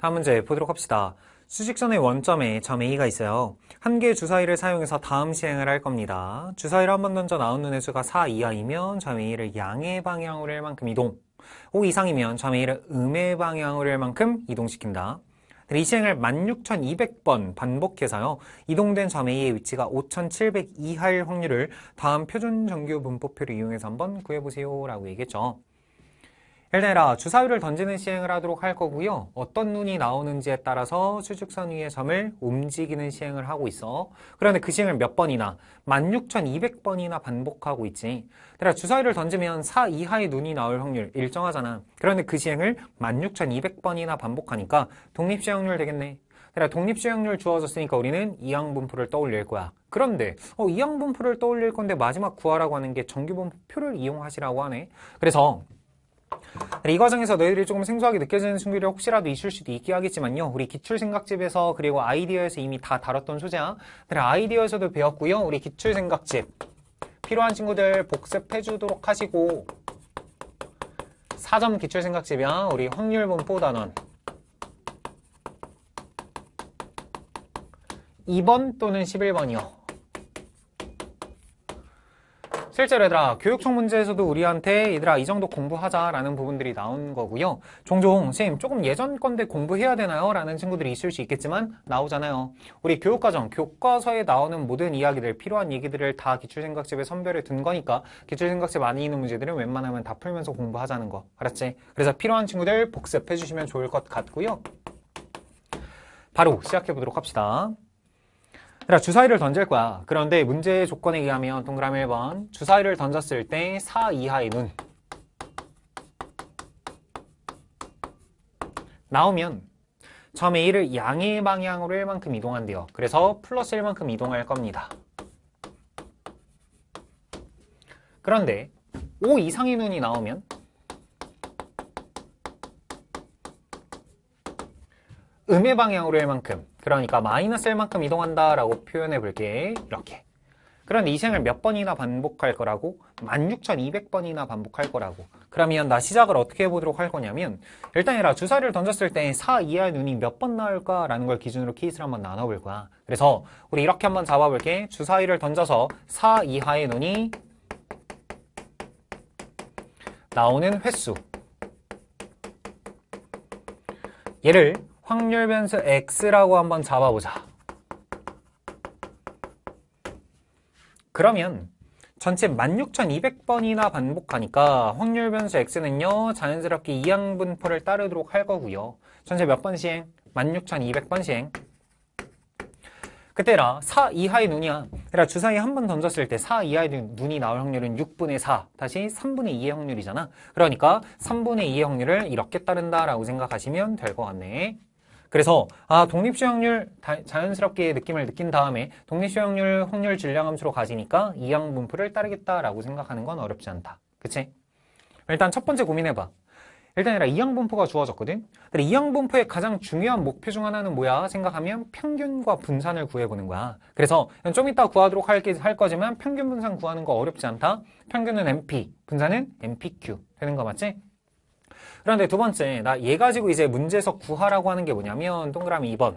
다음 문제 보도록 합시다. 수직선의 원점에 점 A가 있어요. 한 개의 주사위를 사용해서 다음 시행을 할 겁니다. 주사위를 한 번 던져 나온 눈의 수가 4 이하이면 점 A를 양의 방향으로 할 만큼 이동 5 이상이면 점 A를 음의 방향으로 할 만큼 이동시킨다. 이 시행을 16,200번 반복해서요. 이동된 점 A의 위치가 5 7 0 0 이하일 확률을 다음 표준 정규 분포표를 이용해서 한번 구해보세요 라고 얘기했죠. 헬네라 주사위를 던지는 시행을 하도록 할 거고요. 어떤 눈이 나오는지에 따라서 수직선 위의 점을 움직이는 시행을 하고 있어. 그런데 그 시행을 몇 번이나 16,200번이나 반복하고 있지. 그러니 주사위를 던지면 4 이하의 눈이 나올 확률 일정하잖아. 그런데 그 시행을 16,200번이나 반복하니까 독립시행률 되겠네. 그러니 독립시행률 주어졌으니까 우리는 이항분포를 떠올릴 거야. 그런데 어, 이항분포를 떠올릴 건데 마지막 구하라고 하는 게 정규분포표를 이용하시라고 하네. 그래서 이 과정에서 너희들이 조금 생소하게 느껴지는 순구들이 혹시라도 있을 수도 있긴 하겠지만요. 우리 기출생각집에서 그리고 아이디어에서 이미 다 다뤘던 소재들 아이디어에서도 배웠고요. 우리 기출생각집 필요한 친구들 복습해 주도록 하시고 4점 기출생각집이야 우리 확률분포 단원 2번 또는 11번이요. 실제로 얘들아 교육청 문제에서도 우리한테 얘들아 이 정도 공부하자라는 부분들이 나온 거고요. 종종 선생님 조금 예전 건데 공부해야 되나요? 라는 친구들이 있을 수 있겠지만 나오잖아요. 우리 교육과정, 교과서에 나오는 모든 이야기들, 필요한 얘기들을 다 기출생각집에 선별해 둔 거니까 기출생각집 많이 있는 문제들은 웬만하면 다 풀면서 공부하자는 거. 알았지? 그래서 필요한 친구들 복습해 주시면 좋을 것 같고요. 바로 시작해 보도록 합시다. 그러니까 주사위를 던질 거야. 그런데 문제 의 조건에 의하면 동그라미 1번 주사위를 던졌을 때 4 이하의 문 나오면 처음에 1을 양의 방향으로 1만큼 이동한대요. 그래서 플러스 1만큼 이동할 겁니다. 그런데 5 이상의 눈이 나오면 음의 방향으로 일 만큼 그러니까 마이너스 1만큼 이동한다 라고 표현해 볼게 이렇게 그런 데 이생을 몇 번이나 반복할 거라고 16,200번이나 반복할 거라고 그러면 나 시작을 어떻게 해보도록 할 거냐면 일단 이라 주사를 던졌을 때 4 이하의 눈이 몇 번 나올까 라는 걸 기준으로 케이스를 한번 나눠볼 거야 그래서 우리 이렇게 한번 잡아볼게 주사위를 던져서 4 이하의 눈이 나오는 횟수 얘를 확률 변수 x라고 한번 잡아보자. 그러면 전체 16,200번이나 반복하니까 확률 변수 x는요 자연스럽게 이항분포를 따르도록 할 거고요 전체 몇 번 시행? 16,200번 시행 그때라 4 이하의 눈이야 그라 주사위 한 번 던졌을 때 4 이하의 눈이 나올 확률은 6분의 4 다시 3분의 2의 확률이잖아 그러니까 3분의 2의 확률을 이렇게 따른다라고 생각하시면 될 것 같네 그래서 아 독립수용률 자연스럽게 느낌을 느낀 다음에 독립수용률 확률 질량함수로 가지니까 이항 분포를 따르겠다라고 생각하는 건 어렵지 않다. 그치? 일단 첫 번째 고민해봐. 일단이라 항 분포가 주어졌거든. 근데 이항 분포의 가장 중요한 목표 중 하나는 뭐야? 생각하면 평균과 분산을 구해보는 거야. 그래서 좀 이따 구하도록 할, 할 거지만 평균 분산 구하는 거 어렵지 않다. 평균은 MP, 분산은 MPQ 되는 거 맞지? 그런데 두 번째, 나 얘 가지고 이제 문제에서 구하라고 하는 게 뭐냐면 동그라미 2번.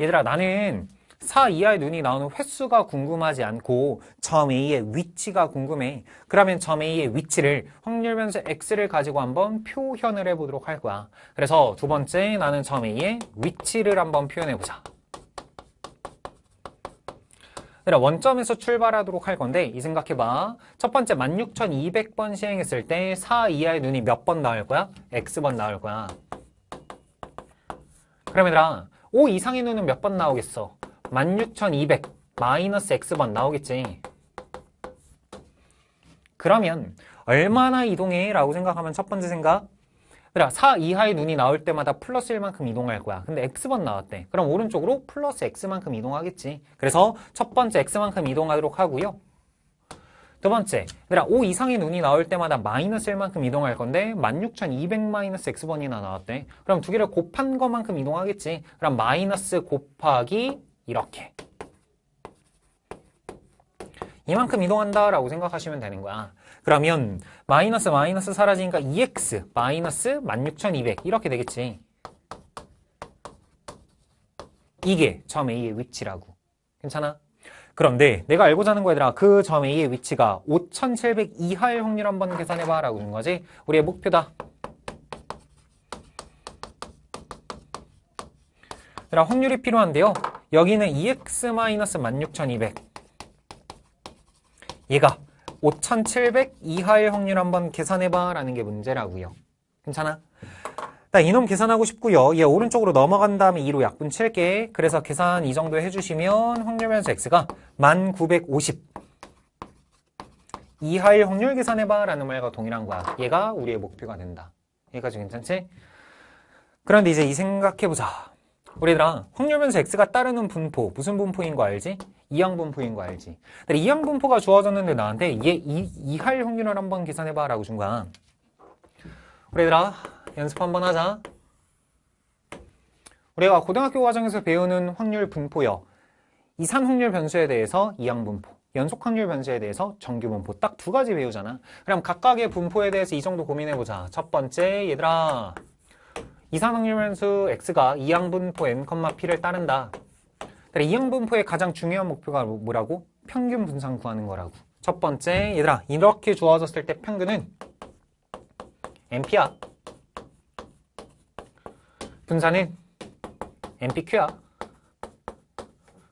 얘들아, 나는 4 이하의 눈이 나오는 횟수가 궁금하지 않고 점 A의 위치가 궁금해. 그러면 점 A의 위치를 확률 변수 X를 가지고 한번 표현을 해보도록 할 거야. 그래서 두 번째, 나는 점 A의 위치를 한번 표현해보자. 그러 원점에서 출발하도록 할 건데 이 생각해봐. 첫 번째 16,200번 시행했을 때4 이하의 눈이 몇 번 나올 거야? X번 나올 거야. 그럼 얘들아 5 이상의 눈은 몇 번 나오겠어? 16,200 마이너스 X번 나오겠지. 그러면 얼마나 이동해? 라고 생각하면 첫 번째 생각 얘들아 4 이하의 눈이 나올 때마다 플러스 1만큼 이동할 거야. 근데 x번 나왔대. 그럼 오른쪽으로 플러스 x만큼 이동하겠지. 그래서 첫 번째 x만큼 이동하도록 하고요. 두 번째, 얘들아 5 이상의 눈이 나올 때마다 마이너스 1만큼 이동할 건데 16,200 마이너스 x번이나 나왔대. 그럼 두 개를 곱한 것만큼 이동하겠지. 그럼 마이너스 곱하기 이렇게. 이만큼 이동한다라고 생각하시면 되는 거야. 그러면 마이너스 마이너스 사라지니까 2x e 마이너스 16,200 이렇게 되겠지. 이게 점 A의 위치라고. 괜찮아? 그런데 내가 알고자 하는 거 얘들아 그 점 A의 위치가 5,700 이하일 확률 한번 계산해봐 라고 준 거지. 우리의 목표다. 얘들아 확률이 필요한데요. 여기는 2x-16200 e 얘가 5,700 이하일 확률 한번 계산해봐 라는 게 문제라고요. 괜찮아? 일 이놈 계산하고 싶고요. 얘 오른쪽으로 넘어간 다음에 2로 약분 칠게. 그래서 계산 이 정도 해주시면 확률 변수 x가 1950 이하일 확률 계산해봐 라는 말과 동일한 거야. 얘가 우리의 목표가 된다. 여기까지 괜찮지? 그런데 이제 이 생각해보자. 우리들아 확률변수 x가 따르는 분포 무슨 분포인 거 알지? 이항 분포인 거 알지? 근데 이항 분포가 주어졌는데 나한테 얘 이, 이할 확률을 한번 계산해봐 라고 준 거야 우리들아 연습 한번 하자 우리가 고등학교 과정에서 배우는 확률 분포여 이산 확률 변수에 대해서 이항 분포 연속 확률 변수에 대해서 정규 분포 딱 두 가지 배우잖아 그럼 각각의 분포에 대해서 이 정도 고민해보자 첫 번째 얘들아 이산항유변수 X가 이항분포 N,P를 따른다. 이항분포의 가장 중요한 목표가 뭐, 뭐라고? 평균 분산 구하는 거라고. 첫 번째, 얘들아 이렇게 주어졌을 때 평균은 NP야. 분산은 NPQ야.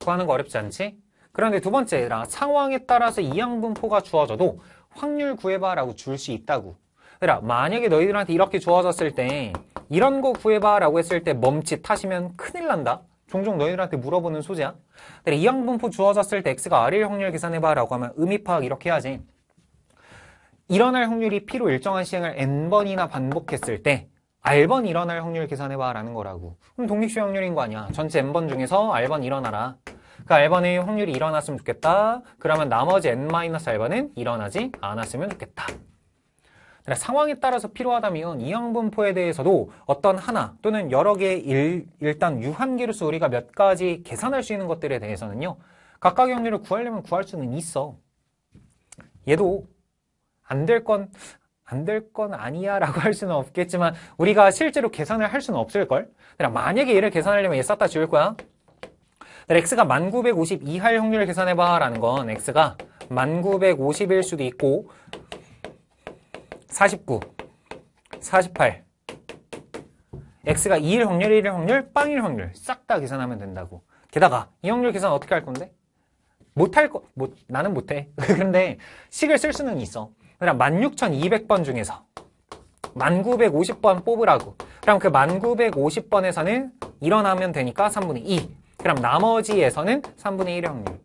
구하는 거 어렵지 않지? 그런데 두 번째, 얘들아 상황에 따라서 이항분포가 주어져도 확률 구해봐라고 줄 수 있다고. 얘들아 만약에 너희들한테 이렇게 주어졌을 때 이런 거 구해봐 라고 했을 때 멈칫하시면 큰일 난다. 종종 너희들한테 물어보는 소재야. 근데 이항 분포 주어졌을 때 x가 r일 확률 계산해봐 라고 하면 의미 파악 이렇게 해야지. 일어날 확률이 p로 일정한 시행을 n번이나 반복했을 때 r번 일어날 확률 계산해봐 라는 거라고. 그럼 독립시 확률인 거 아니야. 전체 n번 중에서 r번 일어나라. 그 r번의 확률이 일어났으면 좋겠다. 그러면 나머지 n-r번은 일어나지 않았으면 좋겠다. 상황에 따라서 필요하다면 이항분포에 대해서도 어떤 하나 또는 여러 개의 일, 일단 유한계로서 우리가 몇 가지 계산할 수 있는 것들에 대해서는요. 각각의 확률을 구하려면 구할 수는 있어. 얘도 안 될 건 안 될 건 아니야 라고 할 수는 없겠지만 우리가 실제로 계산을 할 수는 없을걸? 그냥 만약에 얘를 계산하려면 얘싹다 지울 거야. x가 1952할 확률을 계산해봐 라는 건 x가 1951일 수도 있고 49, 48. x가 2일 확률, 1일 확률, 0일 확률 싹 다 계산하면 된다고. 게다가 이 확률 계산 어떻게 할 건데? 못 할 거, 못, 나는 못해. 근데 식을 쓸 수는 있어. 그럼 16,200번 중에서 1950번 뽑으라고. 그럼 그 1950번에서는 일어나면 되니까 3분의 2. 그럼 나머지에서는 3분의 1의 확률.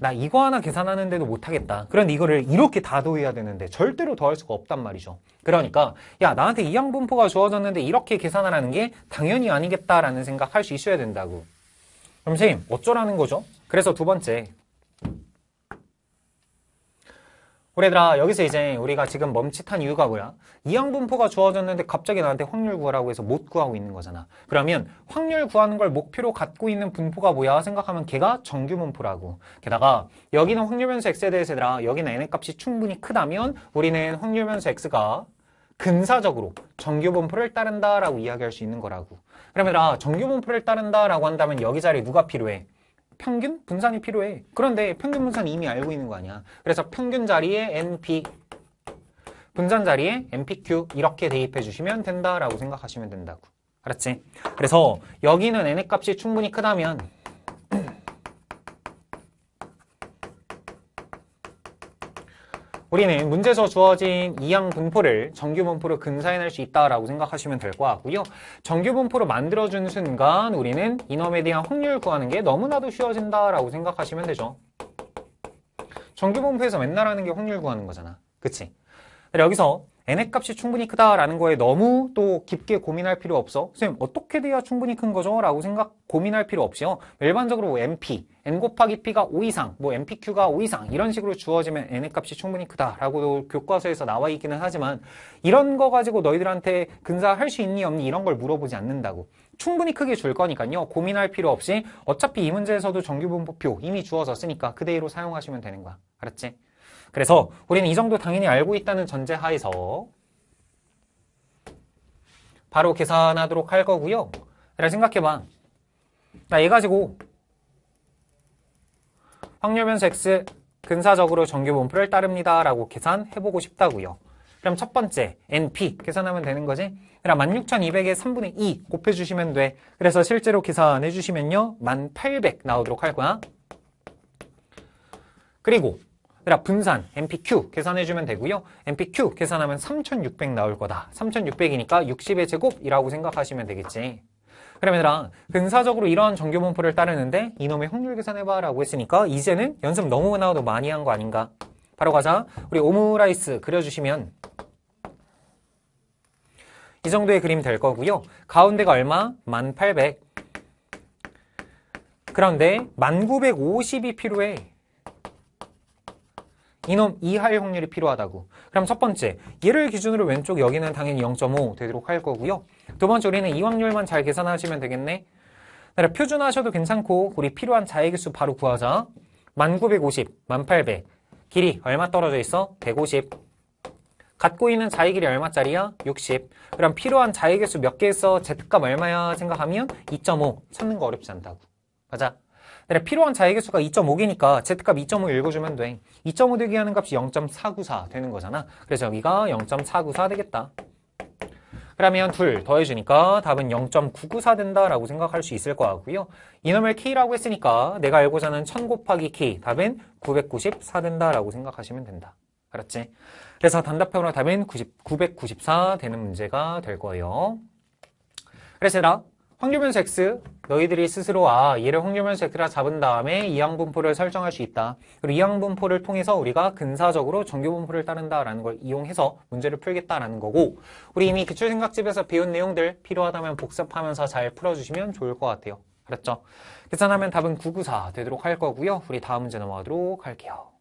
나 이거 하나 계산하는데도 못하겠다. 그런 데 이거를 이렇게 다도해야 되는데 절대로 더할 수가 없단 말이죠. 그러니까 야 나한테 이항분포가 주어졌는데 이렇게 계산하라는 게 당연히 아니겠다라는 생각할 수 있어야 된다고. 그럼 선생님 어쩌라는 거죠? 그래서 두 번째 우리들아 여기서 이제 우리가 지금 멈칫한 이유가 뭐야? 이항분포가 주어졌는데 갑자기 나한테 확률 구하라고 해서 못 구하고 있는 거잖아. 그러면 확률 구하는 걸 목표로 갖고 있는 분포가 뭐야 생각하면 걔가 정규분포라고. 게다가 여기는 확률변수 x에 대해서 얘들아 여기는 n의 값이 충분히 크다면 우리는 확률변수 x가 근사적으로 정규분포를 따른다라고 이야기할 수 있는 거라고. 그러면 얘들아 정규분포를 따른다라고 한다면 여기 자리에 누가 필요해? 평균 분산이 필요해. 그런데 평균 분산 이미 알고 있는 거 아니야. 그래서 평균 자리에 NP, 분산 자리에 NPQ 이렇게 대입해 주시면 된다라고 생각하시면 된다고. 알았지? 그래서 여기는 N의 값이 충분히 크다면 우리는 문제에서 주어진 이항 분포를 정규 분포로 근사해낼 수 있다라고 생각하시면 될 것 같고요. 정규 분포로 만들어준 순간 우리는 이놈에 대한 확률 구하는 게 너무나도 쉬워진다라고 생각하시면 되죠. 정규 분포에서 맨날 하는 게 확률 구하는 거잖아. 그치? 여기서 n의 값이 충분히 크다라는 거에 너무 또 깊게 고민할 필요 없어. 선생님, 어떻게 돼야 충분히 큰 거죠? 라고 생각, 고민할 필요 없이요. 일반적으로 m 뭐 p n 곱하기 p가 5 이상, 뭐 npq가 5 이상 이런 식으로 주어지면 n의 값이 충분히 크다라고 교과서에서 나와 있기는 하지만 이런 거 가지고 너희들한테 근사할 수 있니 없니 이런 걸 물어보지 않는다고. 충분히 크게 줄 거니까요. 고민할 필요 없이 어차피 이 문제에서도 정규분포표 이미 주어졌으니까 그대로 사용하시면 되는 거야. 알았지? 그래서 우리는 이 정도 당연히 알고 있다는 전제 하에서 바로 계산하도록 할 거고요. 그 생각해봐. 나얘 가지고 확률 변수 x 근사적으로 정규분포를 따릅니다. 라고 계산해보고 싶다고요. 그럼 첫 번째 NP 계산하면 되는 거지? 그럼 16,200에 3분의 2 곱해주시면 돼. 그래서 실제로 계산해주시면요. 1,800 나오도록 할 거야. 그리고 얘들 분산 MPQ 계산해주면 되고요. MPQ 계산하면 3600 나올 거다. 3600이니까 60의 제곱이라고 생각하시면 되겠지. 그럼 얘들아 근사적으로 이러한 정규분포를 따르는데 이놈의 확률 계산해봐 라고 했으니까 이제는 연습 너무나도 많이 한 거 아닌가. 바로 가자. 우리 오므라이스 그려주시면 이 정도의 그림 될 거고요. 가운데가 얼마? 1800. 그런데 1950이 필요해. 이놈 이할 확률이 필요하다고. 그럼 첫 번째, 얘를 기준으로 왼쪽 여기는 당연히 0.5 되도록 할 거고요. 두 번째, 우리는 이 확률만 잘 계산하시면 되겠네. 그다 표준하셔도 괜찮고 우리 필요한 자의기수 바로 구하자. 1950, 1800. 길이 얼마 떨어져 있어? 150. 갖고 있는 자의 길이 얼마짜리야? 60. 그럼 필요한 자의 개수 몇 개 있어? Z값 얼마야? 생각하면 2.5. 찾는 거 어렵지 않다고. 맞아. 그래 필요한 자의계수가 2.5개니까 z값 2.5 읽어주면 돼. 2.5 되기 하는 값이 0.494 되는 거잖아. 그래서 여기가 0.494 되겠다. 그러면 둘 더해주니까 답은 0.994 된다라고 생각할 수 있을 거 같고요. 이놈을 k라고 했으니까 내가 알고자 하는 1000 곱하기 k 답은 994 된다라고 생각하시면 된다. 그렇지 그래서 단답형으로 답은 90, 994 되는 문제가 될 거예요. 그래서 얘들아, 확률변수 x 너희들이 스스로 아 얘를 홍유면 세트라 잡은 다음에 이항분포를 설정할 수 있다. 그리고 이항분포를 통해서 우리가 근사적으로 정규분포를 따른다라는 걸 이용해서 문제를 풀겠다라는 거고 우리 이미 기출생각집에서 그 배운 내용들 필요하다면 복습하면서 잘 풀어주시면 좋을 것 같아요. 알았죠? 계산하면 답은 994 되도록 할 거고요. 우리 다음 문제 넘어가도록 할게요.